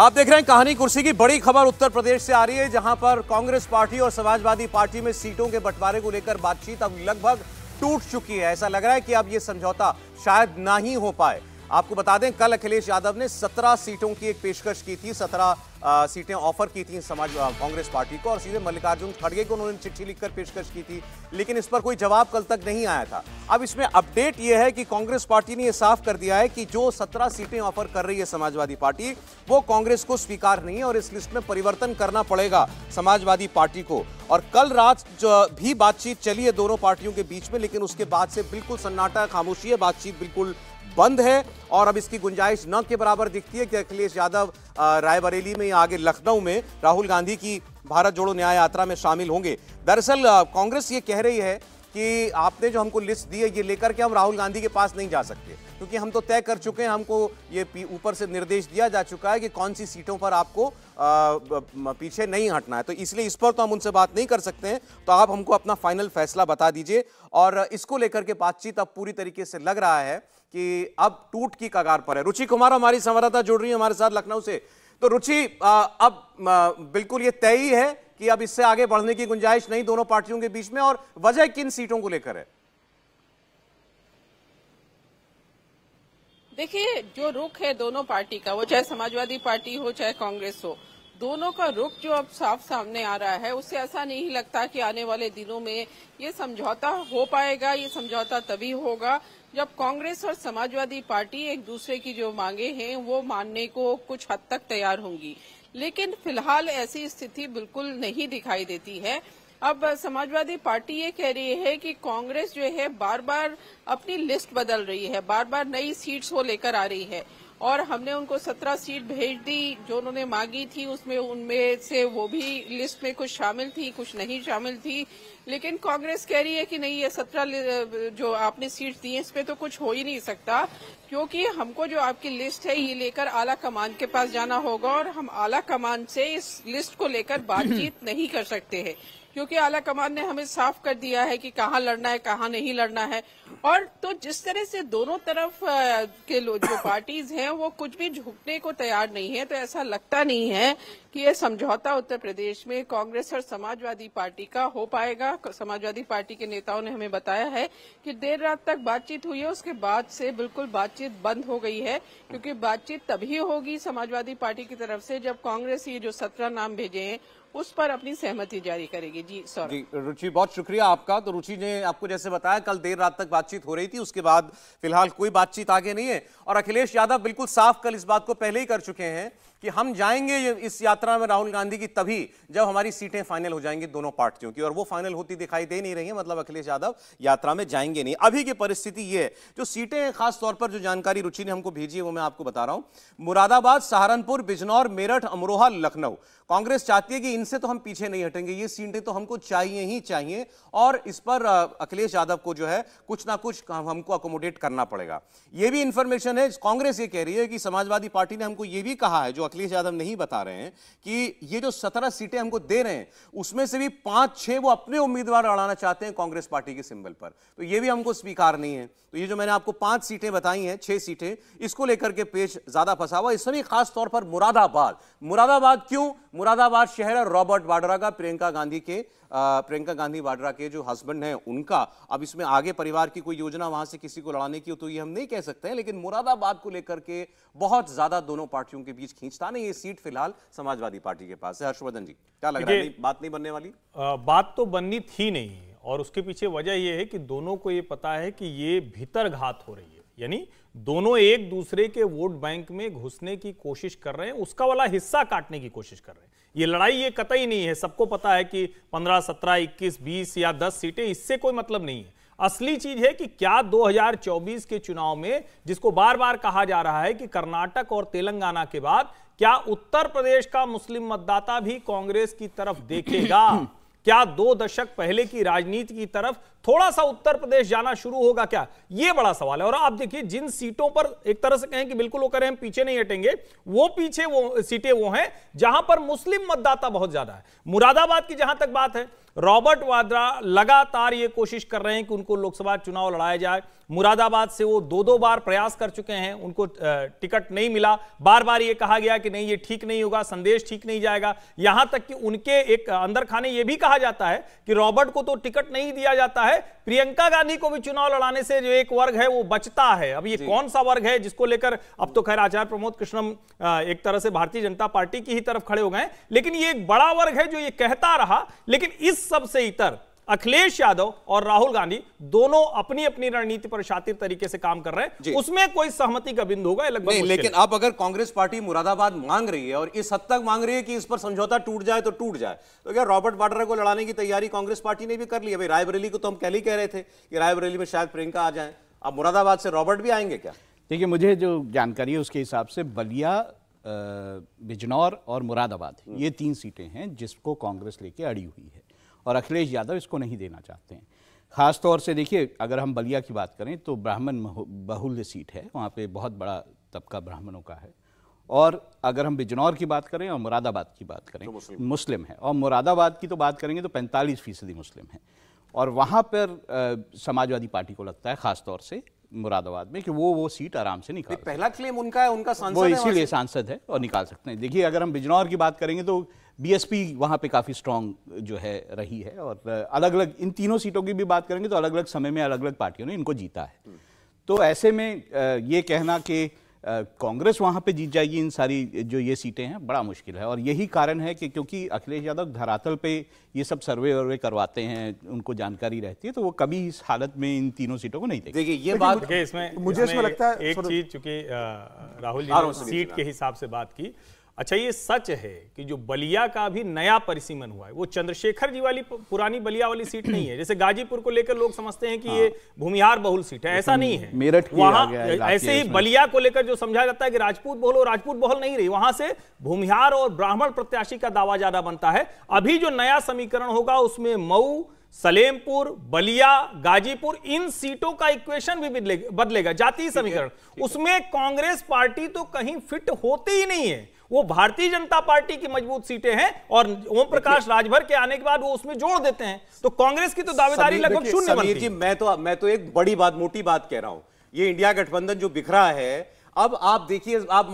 आप देख रहे हैं कहानी कुर्सी की बड़ी खबर उत्तर प्रदेश से आ रही है जहां पर कांग्रेस पार्टी और समाजवादी पार्टी में सीटों के बंटवारे को लेकर बातचीत अब लगभग टूट चुकी है ऐसा लग रहा है कि अब ये समझौता शायद ना ही हो पाए आपको बता दें कल अखिलेश यादव ने 17 सीटों की एक पेशकश की थी सत्रह सीटें ऑफर की थी समाज कांग्रेस पार्टी को और सीधे मल्लिकार्जुन खड़गे को उन्होंने चिट्ठी लिखकर पेशकश की थी लेकिन इस पर कोई जवाब कल तक नहीं आया था अब इसमें अपडेट यह है कि कांग्रेस पार्टी ने यह साफ कर दिया है कि जो सत्रह सीटें ऑफर कर रही है समाजवादी पार्टी वो कांग्रेस को स्वीकार नहीं है और इस लिस्ट में परिवर्तन करना पड़ेगा समाजवादी पार्टी को और कल रात भी बातचीत चली है दोनों पार्टियों के बीच में लेकिन उसके बाद से बिल्कुल सन्नाटा खामोशी है बातचीत बिल्कुल बंद है और अब इसकी गुंजाइश न के बराबर दिखती है कि अखिलेश यादव रायबरेली में या आगे लखनऊ में राहुल गांधी की भारत जोड़ो न्याय यात्रा में शामिल होंगे दरअसल कांग्रेस ये कह रही है कि आपने जो हमको लिस्ट दी है ये लेकर के हम राहुल गांधी के पास नहीं जा सकते क्योंकि हम तो तय कर चुके हैं हमको ये ऊपर से निर्देश दिया जा चुका है कि कौन सी सीटों पर आपको आ, पीछे नहीं हटना है तो इसलिए इस पर तो हम उनसे बात नहीं कर सकते हैं तो आप हमको अपना फाइनल फैसला बता दीजिए और इसको लेकर के बातचीत अब पूरी तरीके से लग रहा है कि अब टूट की कगार पर है रुचि कुमार हमारी संवाददाता जुड़ रही है हमारे साथ लखनऊ से तो रुचि अब बिल्कुल ये तय ही है कि अब इससे आगे बढ़ने की गुंजाइश नहीं दोनों पार्टियों के बीच में और वजह किन सीटों को लेकर है देखिए जो रुख है दोनों पार्टी का वो चाहे समाजवादी पार्टी हो चाहे कांग्रेस हो दोनों का रुख जो अब साफ सामने आ रहा है उससे ऐसा नहीं लगता कि आने वाले दिनों में ये समझौता हो पाएगा ये समझौता तभी होगा जब कांग्रेस और समाजवादी पार्टी एक दूसरे की जो मांगे हैं वो मानने को कुछ हद तक तैयार होंगी लेकिन फिलहाल ऐसी स्थिति बिल्कुल नहीं दिखाई देती है अब समाजवादी पार्टी ये कह रही है कि कांग्रेस जो है बार बार अपनी लिस्ट बदल रही है बार बार नई सीट्स वो लेकर आ रही है और हमने उनको सत्रह सीट भेज दी जो उन्होंने मांगी थी उसमें उनमें से वो भी लिस्ट में कुछ शामिल थी कुछ नहीं शामिल थी लेकिन कांग्रेस कह रही है कि नहीं ये सत्रह जो आपने सीट दी है इस तो कुछ हो ही नहीं सकता क्योंकि हमको जो आपकी लिस्ट है ये लेकर आला कमान के पास जाना होगा और हम आला कमान से इस लिस्ट को लेकर बातचीत नहीं कर सकते हैं क्योंकि आला कमान ने हमें साफ कर दिया है कि कहाँ लड़ना है कहाँ नहीं लड़ना है और तो जिस तरह से दोनों तरफ के जो पार्टीज हैं वो कुछ भी झुकने को तैयार नहीं है तो ऐसा लगता नहीं है कि ये समझौता उत्तर प्रदेश में कांग्रेस और समाजवादी पार्टी का हो पाएगा समाजवादी पार्टी के नेताओं ने हमें बताया है कि देर रात तक बातचीत हुई है उसके बाद से बिल्कुल बातचीत बंद हो गई है क्योंकि बातचीत तभी होगी समाजवादी पार्टी की तरफ से जब कांग्रेस ये जो सत्रह नाम भेजे हैं उस पर अपनी सहमति जारी करेगी जी सर जी रुचि बहुत शुक्रिया आपका तो रुचि ने आपको जैसे बताया कल देर रात तक बातचीत हो रही थी उसके बाद फिलहाल कोई बातचीत आगे नहीं है और अखिलेश यादव बिल्कुल साफ कल इस बात को पहले ही कर चुके हैं कि हम जाएंगे इस यात्रा में राहुल गांधी की तभी जब हमारी सीटें फाइनल हो जाएंगी दोनों पार्टियों की और वो फाइनल होती दिखाई दे नहीं रही है मतलब अखिलेश यादव यात्रा में जाएंगे नहीं अभी की परिस्थिति ये है जो सीटें खासतौर पर जो जानकारी रुचि ने हमको भेजी है वो मैं आपको बता रहा हूं मुरादाबाद सहारनपुर बिजनौर मेरठ अमरोहा लखनऊ कांग्रेस चाहती है कि इनसे तो हम पीछे नहीं हटेंगे ये सीटें तो हमको चाहिए ही चाहिए और इस पर अखिलेश यादव को जो है कुछ ना कुछ हमको अकोमोडेट करना पड़ेगा ये भी इंफॉर्मेशन है कांग्रेस ये कह रही है कि समाजवादी पार्टी ने हमको ये भी कहा है जो अखिलेश यादव नहीं बता रहे हैं कि ये जो सत्रह सीटें हमको दे रहे हैं उसमें से भी पांच छह वो अपने उम्मीदवार अड़ाना चाहते हैं कांग्रेस पार्टी के सिंबल पर तो ये भी हमको स्वीकार नहीं है तो ये जो मैंने आपको पांच सीटें बताई हैं छह सीटें इसको लेकर के पेश ज्यादा फंसा हुआ इसमें खासतौर पर मुरादाबाद मुरादाबाद क्यों मुरादाबाद शहर है रॉबर्ट वाड्रा का प्रियंका गांधी के प्रियंका गांधी वाड्रा के जो हस्बैंड हैं उनका अब इसमें आगे परिवार की कोई योजना वहां से किसी को लड़ाने की तो ये हम नहीं कह सकते हैं लेकिन मुरादाबाद को लेकर के बहुत ज्यादा दोनों पार्टियों के बीच खींच पूछता नहीं ये सीट फिलहाल समाजवादी पार्टी के पास है हर्षवर्धन जी क्या लग रहा है बात नहीं बनने वाली आ, बात तो बननी थी नहीं और उसके पीछे वजह यह है कि दोनों को ये पता है कि ये भीतर घात हो रही है यानी दोनों एक दूसरे के वोट बैंक में घुसने की कोशिश कर रहे हैं उसका वाला हिस्सा काटने की कोशिश कर रहे हैं ये लड़ाई ये कतई नहीं है सबको पता है कि 15, 17, 21, 20 या 10 सीटें इससे कोई मतलब नहीं है असली चीज है कि क्या 2024 के चुनाव में जिसको बार बार कहा जा रहा है कि कर्नाटक और तेलंगाना के बाद क्या उत्तर प्रदेश का मुस्लिम मतदाता भी कांग्रेस की तरफ देखेगा क्या दो दशक पहले की राजनीति की तरफ थोड़ा सा उत्तर प्रदेश जाना शुरू होगा क्या यह बड़ा सवाल है और आप देखिए जिन सीटों पर एक तरह से कहें कि बिल्कुल वो करें हम पीछे नहीं हटेंगे वो पीछे वो सीटें वो हैं जहां पर मुस्लिम मतदाता बहुत ज्यादा है मुरादाबाद की जहां तक बात है रॉबर्ट वाड्रा लगातार ये कोशिश कर रहे हैं कि उनको लोकसभा चुनाव लड़ाया जाए मुरादाबाद से वो दो दो बार प्रयास कर चुके हैं उनको टिकट नहीं मिला बार बार ये कहा गया कि नहीं ये ठीक नहीं होगा संदेश ठीक नहीं जाएगा यहां तक कि उनके एक अंदर खाने ये भी कहा जाता है कि रॉबर्ट को तो टिकट नहीं दिया जाता है प्रियंका गांधी को भी चुनाव लड़ाने से जो एक वर्ग है वो बचता है अब ये कौन सा वर्ग है जिसको लेकर अब तो खैर आचार्य प्रमोद कृष्णम एक तरह से भारतीय जनता पार्टी की ही तरफ खड़े हो गए लेकिन ये एक बड़ा वर्ग है जो ये कहता रहा लेकिन इस सबसे इतर अखिलेश यादव और राहुल गांधी दोनों अपनी अपनी रणनीति पर शातिर तरीके से काम कर रहे हैं उसमें कोई सहमति का बिंदु होगा लगभग नहीं लेकिन अब अगर कांग्रेस पार्टी मुरादाबाद मांग रही है और इस हद तक मांग रही है कि इस पर समझौता टूट जाए तो टूट जाए तो क्या रॉबर्ट वाड्रा को लड़ाने की तैयारी कांग्रेस पार्टी ने भी कर ली है भाई रायबरेली को तो हम कह ही कह रहे थे कि रायबरेली में शायद प्रियंका आ जाए अब मुरादाबाद से रॉबर्ट भी आएंगे क्या देखिए मुझे जो जानकारी है उसके हिसाब से बलिया बिजनौर और मुरादाबाद ये तीन सीटें हैं जिसको कांग्रेस लेके अड़ी हुई है और अखिलेश यादव इसको नहीं देना चाहते हैं ख़ास तौर से देखिए अगर हम बलिया की बात करें तो ब्राह्मण बहुल्य सीट है वहाँ पे बहुत बड़ा तबका ब्राह्मणों का है और अगर हम बिजनौर की बात करें और मुरादाबाद की बात करें तो मुस्लिम।, मुस्लिम है और मुरादाबाद की तो बात करेंगे तो 45 फीसदी मुस्लिम है और वहाँ पर समाजवादी पार्टी को लगता है ख़ास तौर से मुरादाबाद में कि वो वो सीट आराम से निकाल पहला क्लेम उनका है उनका सांसद वो इसीलिए सांसद है और निकाल सकते हैं देखिए अगर हम बिजनौर की बात करेंगे तो बीएसपी वहाँ पे काफ़ी स्ट्रांग जो है रही है और अलग अलग इन तीनों सीटों की भी बात करेंगे तो अलग अलग समय में अलग अलग पार्टियों ने इनको जीता है तो ऐसे में ये कहना कि कांग्रेस वहां पे जीत जाएगी इन सारी जो ये सीटें हैं बड़ा मुश्किल है और यही कारण है कि क्योंकि अखिलेश यादव धरातल पे ये सब सर्वे वर्वे करवाते हैं उनको जानकारी रहती है तो वो कभी इस हालत में इन तीनों सीटों को नहीं देखिए देखिए ये बात इसमें मुझे इसमें लगता है एक चीज़ चूंकि राहुल जी सीट के हिसाब से बात की अच्छा ये सच है कि जो बलिया का भी नया परिसीमन हुआ है वो चंद्रशेखर जी वाली पुरानी बलिया वाली सीट नहीं है जैसे गाजीपुर को लेकर लोग समझते हैं कि हाँ। ये भूमिहार बहुल सीट है ऐसा नहीं है मेरठ वहां ऐसे ही बलिया को लेकर जो समझा जाता है कि राजपूत बहुल और राजपूत बहुल नहीं रही वहां से भूमिहार और ब्राह्मण प्रत्याशी का दावा ज्यादा बनता है अभी जो नया समीकरण होगा उसमें मऊ सलेमपुर बलिया गाजीपुर इन सीटों का इक्वेशन भी बदलेगा जातीय समीकरण उसमें कांग्रेस पार्टी तो कहीं फिट होती ही नहीं है वो भारतीय जनता पार्टी की मजबूत सीटें हैं और ओम प्रकाश राजभर के आने के बाद वो उसमें जोड़ देते हैं तो कांग्रेस की तो दावेदारी लगभग शून्य जी मैं तो मैं तो एक बड़ी बात मोटी बात कह रहा हूं ये इंडिया गठबंधन जो बिखरा है अब आप देखिए आप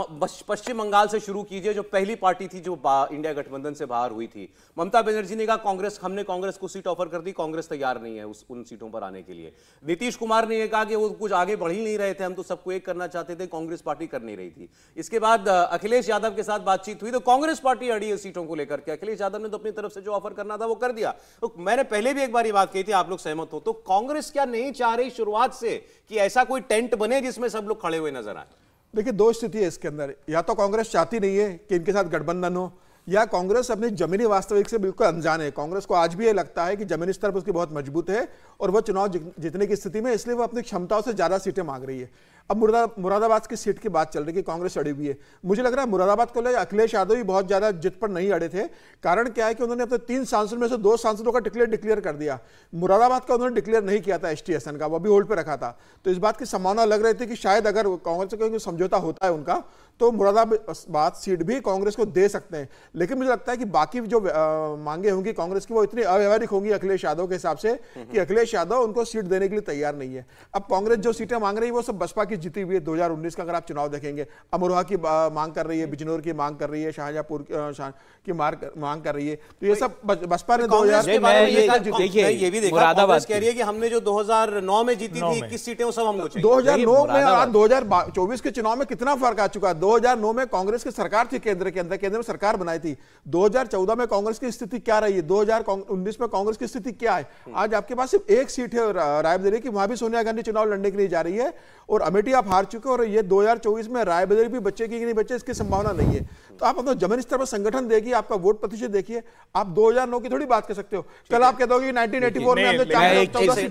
पश्चिम बंगाल से शुरू कीजिए जो पहली पार्टी थी जो इंडिया गठबंधन से बाहर हुई थी ममता बनर्जी ने कहा कांग्रेस हमने कांग्रेस को सीट ऑफर कर दी कांग्रेस तैयार नहीं है उस उन सीटों पर आने के लिए नीतीश कुमार ने यह कहा कि वो कुछ आगे बढ़ ही नहीं रहे थे हम तो सबको एक करना चाहते थे कांग्रेस पार्टी कर नहीं रही थी इसके बाद अखिलेश यादव के साथ बातचीत हुई तो कांग्रेस पार्टी अड़ी है सीटों को लेकर के अखिलेश यादव ने तो अपनी तरफ से जो ऑफर करना था वो कर दिया तो मैंने पहले भी एक बार ये बात कही थी आप लोग सहमत हो तो कांग्रेस क्या नहीं चाह रही शुरुआत से कि ऐसा कोई टेंट बने जिसमें सब लोग खड़े हुए नजर आए देखिए दो स्थिति है इसके अंदर या तो कांग्रेस चाहती नहीं है कि इनके साथ गठबंधन हो या कांग्रेस अपने जमीनी वास्तविक से बिल्कुल अनजान है कांग्रेस को आज भी ये लगता है कि जमीनी स्तर पर उसकी बहुत मजबूत है और वह चुनाव जीतने की स्थिति में इसलिए वह अपनी क्षमताओं से ज़्यादा सीटें मांग रही है अब मुरादा मुरादाबाद की सीट की बात चल रही है कांग्रेस अड़ी हुई है मुझे लग रहा है मुरादाबाद को लेकर अखिलेश यादव भी बहुत ज़्यादा जित पर नहीं अड़े थे कारण क्या है कि उन्होंने अपने तीन सांसद में से दो सांसदों का टिकलेट डिक्लेयर कर दिया मुरादाबाद का उन्होंने डिक्लेयर नहीं किया था एस का वो भी होल्ड पर रखा था तो इस बात की संभावना लग रही थी कि शायद अगर कांग्रेस का समझौता होता है उनका तो मुरादाबाद सीट भी कांग्रेस को दे सकते हैं लेकिन मुझे लगता है कि बाकी जो मांगे होंगी कांग्रेस की वो इतनी अव्यवहारिक होंगी अखिलेश यादव के हिसाब से कि हम्म। अखिलेश यादव उनको सीट देने के लिए तैयार नहीं है अब कांग्रेस जो सीटें मांग रही है वो सब बसपा की की जीती हुई है 2019 का अगर आप चुनाव देखेंगे अमरोहा की मांग कर रही है हम्म। बिजनौर की मांग कर रही है शाहजहांपुर की मांग कर रही है तो ये सब बसपा ने दो हजार भी मुरादाबाद कह रही है कि में जीती थी इक्कीस सीटें दो हजार नौ में और दो हजार चौबीस के चुनाव में कितना फर्क आ चुका है दो हजार नौ में कांग्रेस की सरकार थी केंद्र के अंदर केंद्र में सरकार बनाई थी दो हजार चौदह में कांग्रेस की स्थिति क्या रही है दो हजार उन्नीस में कांग्रेस की स्थिति क्या है हम्म। आज आपके पास सिर्फ एक सीट है रायबरेली की वहां भी सोनिया गांधी चुनाव लड़ने के लिए जा रही है और अमित बेटी आप हार चुके और ये 2024 में राय बदली भी बच्चे की नहीं बच्चे इसकी संभावना नहीं है तो आप अपना जमीन स्तर पर संगठन देखिए आपका वोट प्रतिशत देखिए आप 2009 की थोड़ी बात कर सकते हो कल आप कहते हो कि 1984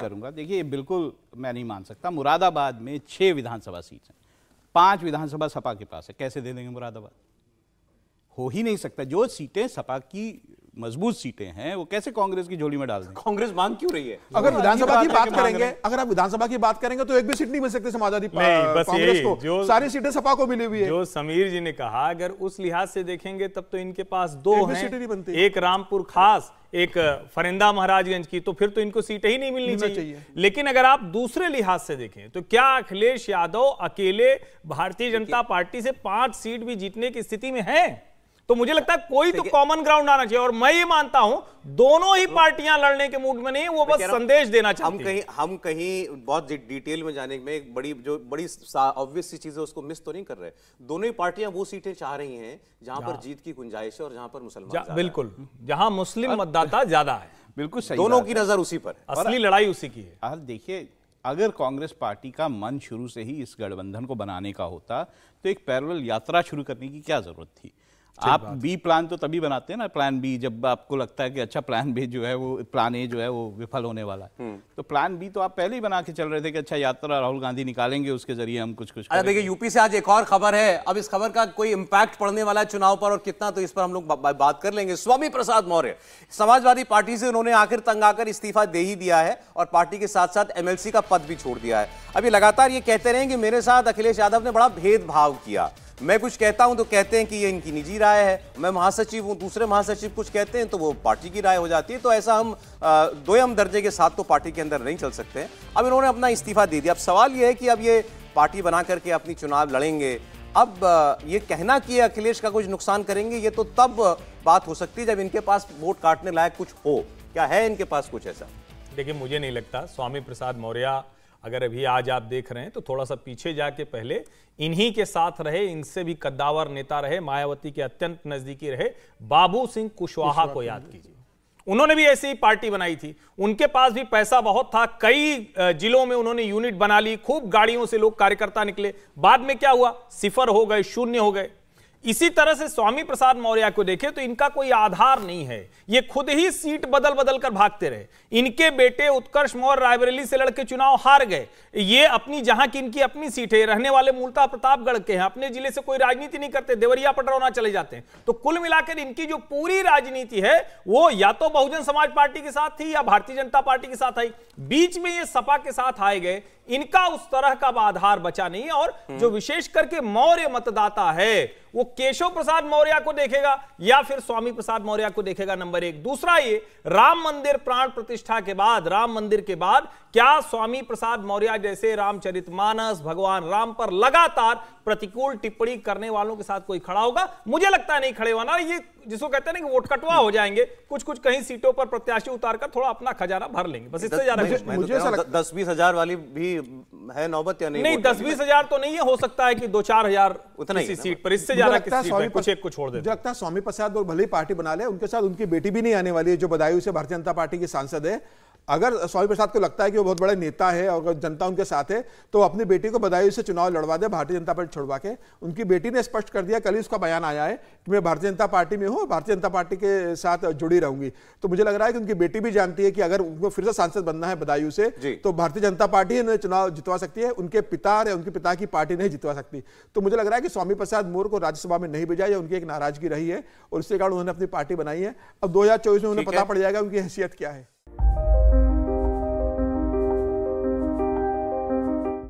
करूंगा देखिए बिल्कुल मैं नहीं मान सकता मुरादाबाद में छह विधानसभा सीट है पांच विधानसभा सपा के पास है कैसे दे देंगे मुरादाबाद हो ही नहीं सकता जो सीटें सपा की मजबूत सीटें हैं वो कैसे कांग्रेस की झोली में डाल दें कांग्रेस मांग क्यों रही है अगर विधानसभा की बात करेंगे अगर आप विधानसभा की बात करेंगे तो एक भी सीट नहीं मिल सकती समाजवादी कांग्रेस को सारी सीटें सपा को मिली हुई है जो समीर जी ने कहा अगर उस लिहाज से देखेंगे तब तो इनके पास दो सीटें नहीं बनती एक रामपुर खास एक फरिंदा महाराजगंज की तो फिर तो इनको सीटें ही नहीं मिलनी चाहिए।, चाहिए लेकिन अगर आप दूसरे लिहाज से देखें तो क्या अखिलेश यादव अकेले भारतीय जनता पार्टी से पांच सीट भी जीतने की स्थिति में हैं तो मुझे लगता है कोई तो कॉमन ग्राउंड आना चाहिए और मैं ये मानता हूं दोनों ही तो- पार्टियां लड़ने के मूड में नहीं वो बस संदेश देना चाहते हम कहीं हम कहीं बहुत डिटेल में जाने में एक बड़ी जो बड़ी ऑब्वियस सी चीज है उसको मिस तो नहीं कर रहे दोनों ही पार्टियां वो सीटें चाह रही हैं जहां पर जीत की गुंजाइश है और जहां पर मुसलमान बिल्कुल जहां मुस्लिम मतदाता ज्यादा है बिल्कुल सही दोनों की नजर उसी पर है असली लड़ाई उसी की है देखिए अगर कांग्रेस पार्टी का मन शुरू से ही इस गठबंधन को बनाने का होता तो एक पैरल यात्रा शुरू करने की क्या जरूरत थी आप बी प्लान तो तभी बनाते हैं ना प्लान बी जब आपको लगता है कि अच्छा प्लान बी जो है वो प्लान ए जो है वो विफल होने वाला है हम्म। तो प्लान बी तो आप पहले ही बना के चल रहे थे कि अच्छा यात्रा राहुल गांधी निकालेंगे उसके जरिए हम कुछ कुछ अच्छा, देखिए यूपी से आज एक और खबर है अब इस खबर का कोई इम्पैक्ट पड़ने वाला है चुनाव पर और कितना तो इस पर हम लोग बात कर लेंगे स्वामी प्रसाद मौर्य समाजवादी पार्टी से उन्होंने आखिर तंग आकर इस्तीफा दे ही दिया है और पार्टी के साथ साथ एमएलसी का पद भी छोड़ दिया है अभी लगातार ये कहते रहे कि मेरे साथ अखिलेश यादव ने बड़ा भेदभाव किया मैं कुछ कहता हूं तो कहते हैं कि ये इनकी निजी राय है मैं महासचिव हूं दूसरे महासचिव कुछ कहते हैं तो वो पार्टी की राय हो जाती है तो ऐसा हम दोयम दर्जे के साथ तो पार्टी के अंदर नहीं चल सकते अब इन्होंने अपना इस्तीफा दे दिया अब सवाल ये है कि अब ये पार्टी बना करके अपनी चुनाव लड़ेंगे अब ये कहना कि अखिलेश का कुछ नुकसान करेंगे ये तो तब बात हो सकती है जब इनके पास वोट काटने लायक कुछ हो क्या है इनके पास कुछ ऐसा देखिए मुझे नहीं लगता स्वामी प्रसाद मौर्य अगर अभी आज आप देख रहे हैं तो थोड़ा सा पीछे जाके पहले इन्हीं के साथ रहे इनसे भी कद्दावर नेता रहे मायावती के अत्यंत नजदीकी रहे बाबू सिंह कुशवाहा को याद कीजिए उन्होंने भी ऐसी ही पार्टी बनाई थी उनके पास भी पैसा बहुत था कई जिलों में उन्होंने यूनिट बना ली खूब गाड़ियों से लोग कार्यकर्ता निकले बाद में क्या हुआ सिफर हो गए शून्य हो गए इसी तरह से स्वामी प्रसाद मौर्य को देखें तो इनका कोई आधार नहीं है ये खुद ही सीट बदल बदल कर भागते रहे इनके बेटे उत्कर्ष मौर्य रायबरेली से लड़के चुनाव हार गए ये अपनी जहां की इनकी अपनी सीट है रहने वाले मूलता प्रतापगढ़ के हैं अपने जिले से कोई राजनीति नहीं करते देवरिया पटरौना चले जाते हैं तो कुल मिलाकर इनकी जो पूरी राजनीति है वो या तो बहुजन समाज पार्टी के साथ थी या भारतीय जनता पार्टी के साथ आई बीच में ये सपा के साथ आए गए इनका उस तरह का आधार बचा नहीं और जो हम्म। विशेष करके मौर्य मतदाता है वो केशव प्रसाद मौर्य को देखेगा या फिर स्वामी प्रसाद मौर्य को देखेगा नंबर एक दूसरा ये राम मंदिर प्राण प्रतिष्ठा के बाद राम मंदिर के बाद क्या स्वामी प्रसाद मौर्य जैसे रामचरितमानस भगवान राम पर लगातार प्रतिकूल टिप्पणी करने वालों के साथ कोई खड़ा होगा मुझे लगता है नहीं खड़े होना ये जिसको कहते हैं ना कि वोट कटवा हो जाएंगे कुछ कुछ कहीं सीटों पर प्रत्याशी उतार कर थोड़ा अपना खजाना भर लेंगे बस इससे ज्यादा मुझे, दस बीस हजार वाली भी है नौबत या नहीं नहीं दस बीस हजार तो नहीं है हो सकता है कि दो चार हजार उतना सीट पर इससे है स्वामी प्रसाद और भले पार्टी बना ले उनके साथ उनकी बेटी भी नहीं आने वाली है जो बदायूं से भारतीय जनता पार्टी की सांसद है अगर स्वामी प्रसाद को लगता है कि वो बहुत बड़े नेता है और जनता उनके साथ है तो अपनी बेटी को बधाई से चुनाव लड़वा दे भारतीय जनता पार्टी छोड़वा के उनकी बेटी ने स्पष्ट कर दिया कल ही उसका बयान आया है कि मैं भारतीय जनता पार्टी में हूँ भारतीय जनता पार्टी के साथ जुड़ी रहूंगी तो मुझे लग रहा है कि उनकी बेटी भी जानती है कि अगर उनको फिर से सांसद बनना है बधाई से तो भारतीय जनता पार्टी इन्हें चुनाव जितवा सकती है उनके पिता या उनके पिता की पार्टी नहीं जितवा सकती तो मुझे लग रहा है कि स्वामी प्रसाद मोर को राज्यसभा में नहीं भेजा या उनकी एक नाराजगी रही है और इसके कारण उन्होंने अपनी पार्टी बनाई है अब दो में उन्हें पता पड़ जाएगा उनकी हैसियत क्या है